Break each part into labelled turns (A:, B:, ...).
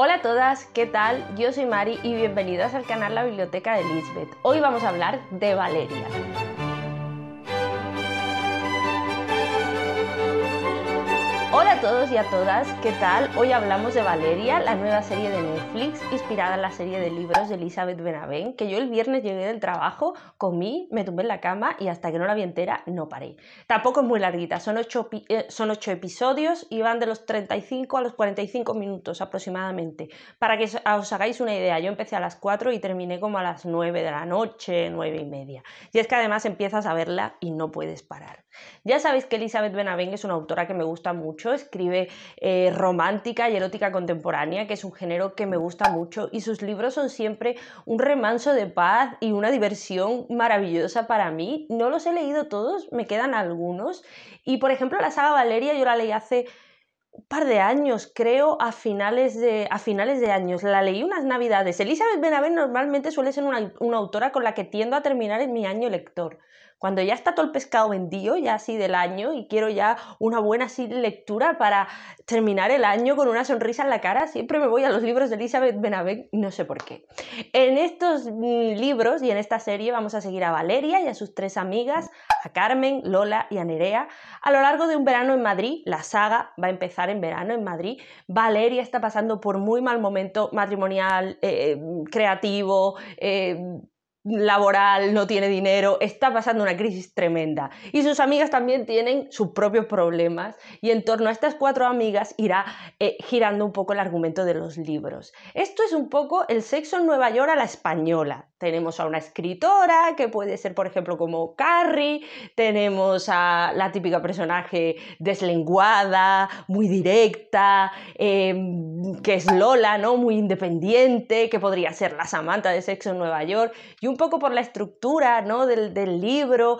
A: Hola a todas, ¿qué tal? Yo soy Mari y bienvenidas al canal La Biblioteca de Lisbeth. Hoy vamos a hablar de Valeria. Hola a todos y a todas, ¿qué tal? Hoy hablamos de Valeria, la nueva serie de Netflix inspirada en la serie de libros de Elizabeth Benavent, que yo el viernes llegué del trabajo, comí, me tumbé en la cama y hasta que no la vi entera no paré. Tampoco es muy larguita, son ocho, eh, son ocho episodios y van de los 35 a los 45 minutos aproximadamente. Para que os hagáis una idea, yo empecé a las 4 y terminé como a las 9 de la noche, 9 y media. Y es que además empiezas a verla y no puedes parar. Ya sabéis que Elizabeth Benavent es una autora que me gusta mucho, escribe eh, romántica y erótica contemporánea, que es un género que me gusta mucho, y sus libros son siempre un remanso de paz y una diversión maravillosa para mí. No los he leído todos, me quedan algunos, y por ejemplo la saga Valeria yo la leí hace un par de años, creo, a finales de, a finales de años. La leí unas navidades. Elizabeth Benavent normalmente suele ser una, una, autora con la que tiendo a terminar en mi año lector. Cuando ya está todo el pescado vendido, ya así del año, y quiero ya una buena lectura para terminar el año con una sonrisa en la cara, siempre me voy a los libros de Elizabeth Benavent, no sé por qué. En estos mm, libros y en esta serie vamos a seguir a Valeria y a sus tres amigas, a Carmen, Lola y a Nerea. A lo largo de un verano en Madrid, la saga va a empezar en verano en Madrid, Valeria está pasando por muy mal momento matrimonial, eh, creativo, eh, laboral, no tiene dinero, está pasando una crisis tremenda. Y sus amigas también tienen sus propios problemas y en torno a estas cuatro amigas irá eh, girando un poco el argumento de los libros. Esto es un poco el sexo en Nueva York a la española, tenemos a una escritora, que puede ser, por ejemplo, como Carrie, tenemos a la típica personaje deslenguada, muy directa, em, que es Lola, ¿no? Muy independiente, que podría ser la Samantha de Sexo en Nueva York, y un poco por la estructura, ¿no? Del, libro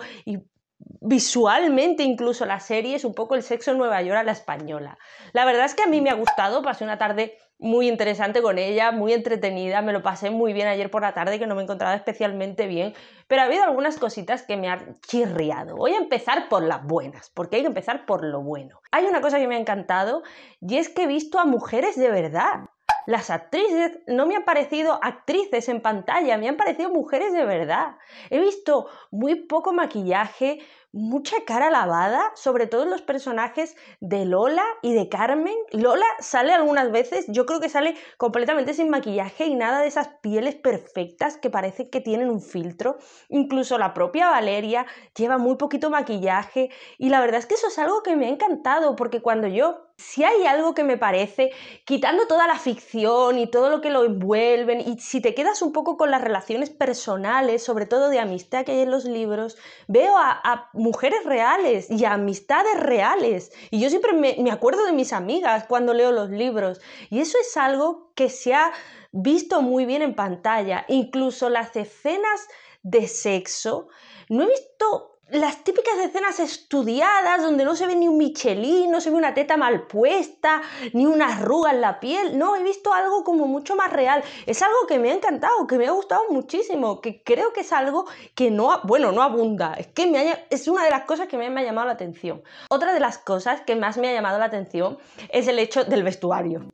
A: visualmente incluso la serie es un poco el sexo en Nueva York a la española. La verdad es que a mí me ha gustado, pasé una tarde muy interesante con ella, muy entretenida, me lo pasé muy bien ayer por la tarde que no me encontraba especialmente bien, pero ha habido algunas cositas que me han chirriado. Voy a empezar por las buenas, porque hay que empezar por lo bueno. Hay una cosa que me ha encantado y es que he visto a mujeres de verdad. Las actrices no me han parecido actrices en pantalla, me han parecido mujeres de verdad. He visto muy poco maquillaje, mucha cara lavada, sobre todo en los personajes de Lola y de Carmen. Lola sale algunas veces, yo creo que sale completamente sin maquillaje y nada de esas pieles perfectas que parece que tienen un filtro. Incluso la propia Valeria lleva muy poquito maquillaje y la verdad es que eso es algo que me ha encantado porque cuando yo si hay algo que me parece, quitando toda la ficción y todo lo que lo envuelven, y si te quedas un poco con las relaciones personales, sobre todo de amistad que hay en los libros, veo a, a mujeres reales y amistades reales. Y yo siempre me, me, acuerdo de mis amigas cuando leo los libros. Y eso es algo que se ha visto muy bien en pantalla. Incluso las escenas de sexo. No he visto las típicas escenas estudiadas donde no se ve ni un Michelin, no se ve una teta mal puesta, ni una arruga en la piel. No, he visto algo como mucho más real. Es algo que me ha encantado, que me ha gustado muchísimo, que creo que es algo que no, bueno, no abunda. Es que me es una de las cosas que me ha llamado la atención. Otra de las cosas que más me ha llamado la atención es el hecho del vestuario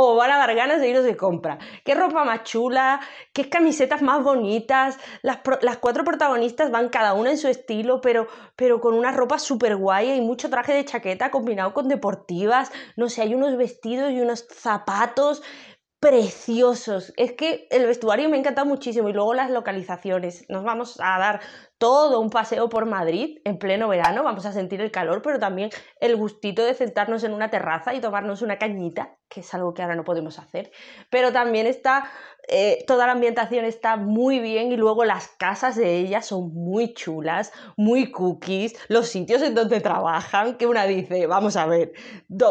A: o van a dar ganas de iros de compra. ¿Qué ropa más chula? ¿Qué camisetas más bonitas? Las, cuatro protagonistas van cada una en su estilo, pero, pero con una ropa súper guay. Y mucho traje de chaqueta combinado con deportivas. No sé, hay unos vestidos y unos zapatos preciosos. Es que el vestuario me ha encantado muchísimo y luego las localizaciones. Nos vamos a dar todo un paseo por Madrid en pleno verano, vamos a sentir el calor, pero también el gustito de sentarnos en una terraza y tomarnos una cañita, que es algo que ahora no podemos hacer, pero también está, eh, toda la ambientación está muy bien y luego las casas de ellas son muy chulas, muy cookies, los sitios en donde trabajan, que una dice, vamos a ver,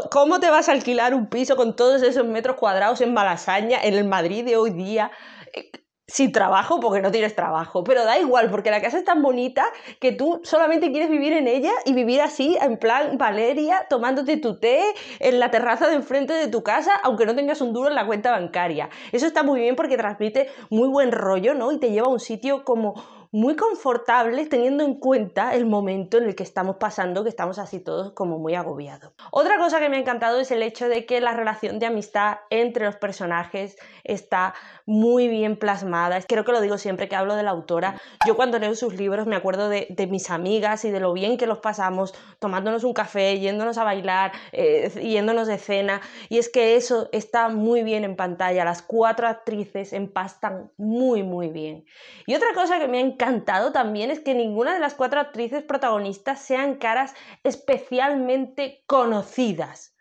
A: ¿cómo te vas a alquilar un piso con todos esos metros cuadrados en Malasaña, en el Madrid de hoy día? Eh, sin trabajo porque no tienes trabajo, pero da igual porque la casa es tan bonita que tú solamente quieres vivir en ella y vivir así, en plan Valeria, tomándote tu té en la terraza de enfrente de tu casa, aunque no tengas un duro en la cuenta bancaria. Eso está muy bien porque transmite muy buen rollo, ¿no? Y te lleva a un sitio como muy confortables teniendo en cuenta el momento en el que estamos pasando, que estamos así todos como muy agobiados. Otra cosa que me ha encantado es el hecho de que la relación de amistad entre los personajes está muy bien plasmada. Creo que lo digo siempre que hablo de la autora. Yo cuando leo sus libros me acuerdo de, mis amigas y de lo bien que los pasamos tomándonos un café, yéndonos a bailar, eh, yéndonos de cena. Y es que eso está muy bien en pantalla. Las cuatro actrices empastan muy, muy bien. Y otra cosa que me ha encantado también es que ninguna de las cuatro actrices protagonistas sean caras especialmente conocidas.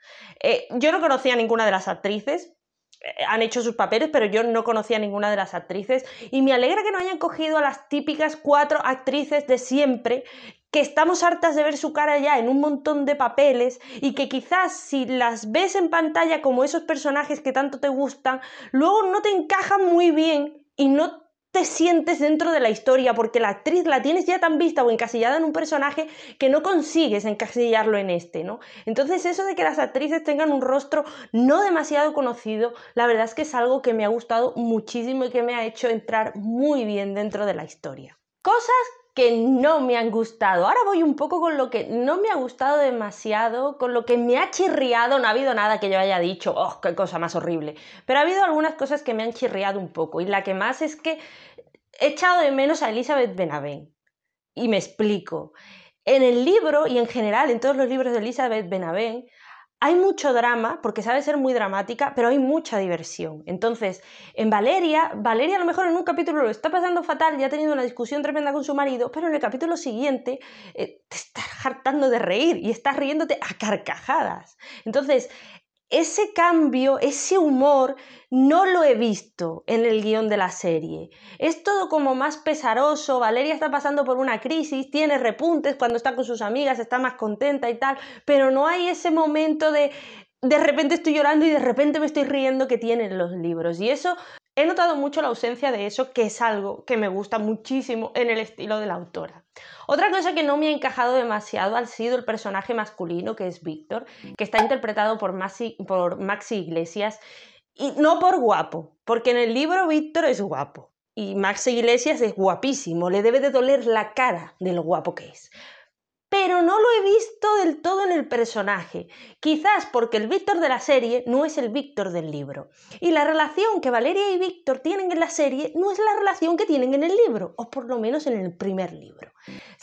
A: Eh, yo no conocía a ninguna de las actrices, eh, han hecho sus papeles, pero yo no conocía a ninguna de las actrices y me alegra que no hayan cogido a las típicas cuatro actrices de siempre que estamos hartas de ver su cara ya en un montón de papeles y que quizás si las ves en pantalla como esos personajes que tanto te gustan, luego no te encajan muy bien y no sientes dentro de la historia, porque la actriz la tienes ya tan vista o encasillada en un personaje que no consigues encasillarlo en este, ¿no? Entonces eso de que las actrices tengan un rostro no demasiado conocido, la verdad es que es algo que me ha gustado muchísimo y que me ha hecho entrar muy bien dentro de la historia. Cosas que no me han gustado. Ahora voy un poco con lo que no me ha gustado demasiado, con lo que me ha chirriado. No ha habido nada que yo haya dicho, oh, qué cosa más horrible. Pero ha habido algunas cosas que me han chirriado un poco. Y la que más es que he echado de menos a Elizabeth Benavent. Y me explico. En el libro y en general, en todos los libros de Elizabeth Benavent, hay mucho drama, porque sabe ser muy dramática, pero hay mucha diversión. Entonces, en Valeria, Valeria a lo mejor en un capítulo lo está pasando fatal, ya ha tenido una discusión tremenda con su marido, pero en el capítulo siguiente eh, te estás hartando de reír y estás riéndote a carcajadas. Entonces, ese cambio, ese humor, no lo he visto en el guión de la serie. Es todo como más pesaroso, Valeria está pasando por una crisis, tiene repuntes cuando está con sus amigas, está más contenta y tal, pero no hay ese momento de de repente estoy llorando y de repente me estoy riendo que tienen los libros. Y eso, he notado mucho la ausencia de eso, que es algo que me gusta muchísimo en el estilo de la autora. Otra cosa que no me ha encajado demasiado ha sido el personaje masculino, que es Víctor, que está interpretado por Maxi, por Maxi Iglesias, y no por guapo, porque en el libro Víctor es guapo, y Maxi Iglesias es guapísimo, le debe de doler la cara de lo guapo que es pero no lo he visto del todo en el personaje, quizás porque el Víctor de la serie no es el Víctor del libro, y la relación que Valeria y Víctor tienen en la serie no es la relación que tienen en el libro, o por lo menos en el primer libro.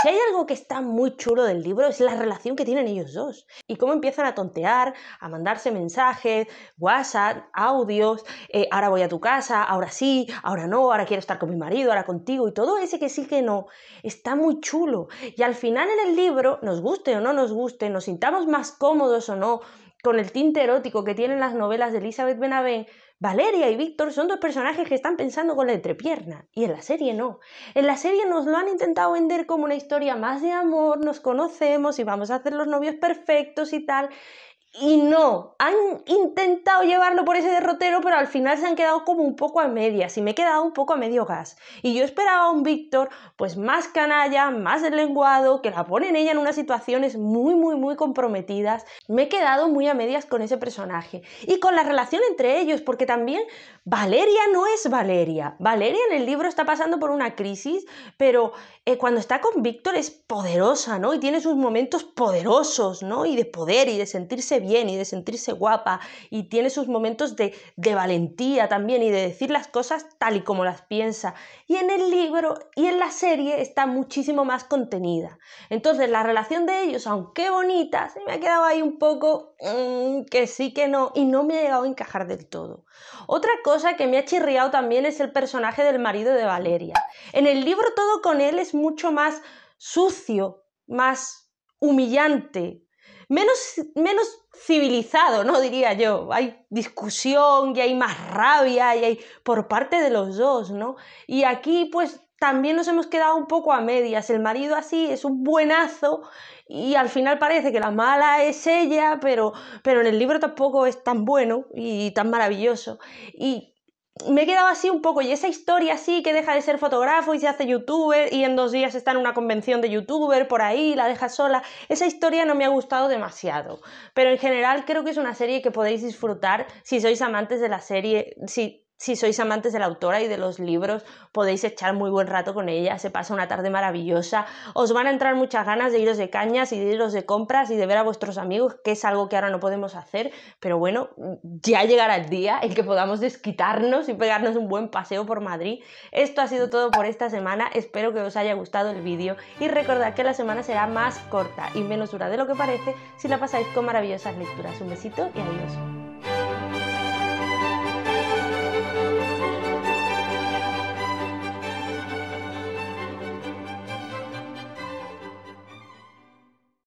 A: Si hay algo que está muy chulo del libro es la relación que tienen ellos dos, y cómo empiezan a tontear, a mandarse mensajes, WhatsApp, audios, eh, ahora voy a tu casa, ahora sí, ahora no, ahora quiero estar con mi marido, ahora contigo, y todo ese que sí que no, está muy chulo, y al final en el libro nos guste o no nos guste, nos sintamos más cómodos o no con el tinte erótico que tienen las novelas de Elizabeth Benavent, Valeria y Víctor son dos personajes que están pensando con la entrepierna, y en la serie no. En la serie nos lo han intentado vender como una historia más de amor, nos conocemos y vamos a hacer los novios perfectos y tal, y no, han intentado llevarlo por ese derrotero, pero al final se han quedado como un poco a medias y me he quedado un poco a medio gas. Y yo esperaba a un Víctor pues más canalla, más delenguado, que la pone en ella en unas situaciones muy, muy, muy comprometidas. Me he quedado muy a medias con ese personaje y con la relación entre ellos, porque también Valeria no es Valeria. Valeria en el libro está pasando por una crisis, pero eh, cuando está con Víctor es poderosa, ¿no? Y tiene sus momentos poderosos, ¿no? Y de poder y de sentirse y de sentirse guapa y tiene sus momentos de, de valentía también y de decir las cosas tal y como las piensa. Y en el libro y en la serie está muchísimo más contenida. Entonces la relación de ellos, aunque bonita, se me ha quedado ahí un poco mm, que sí, que no, y no me ha llegado a encajar del todo. Otra cosa que me ha chirriado también es el personaje del marido de Valeria. En el libro todo con él es mucho más sucio, más humillante, menos, menos civilizado, ¿no? Diría yo. Hay discusión y hay más rabia y hay por parte de los dos, ¿no? Y aquí pues también nos hemos quedado un poco a medias. El marido así es un buenazo y al final parece que la mala es ella, pero, pero en el libro tampoco es tan bueno y tan maravilloso. Y me he quedado así un poco, y esa historia así que deja de ser fotógrafo y se hace youtuber y en dos días está en una convención de youtuber por ahí, la deja sola, esa historia no me ha gustado demasiado, pero en general creo que es una serie que podéis disfrutar si sois amantes de la serie, si si sois amantes de la autora y de los libros, podéis echar muy buen rato con ella, se pasa una tarde maravillosa, os van a entrar muchas ganas de iros de cañas y de iros de compras y de ver a vuestros amigos, que es algo que ahora no podemos hacer, pero bueno, ya llegará el día en que podamos desquitarnos y pegarnos un buen paseo por Madrid. Esto ha sido todo por esta semana, espero que os haya gustado el vídeo y recordad que la semana será más corta y menos dura de lo que parece si la pasáis con maravillosas lecturas. Un besito y adiós.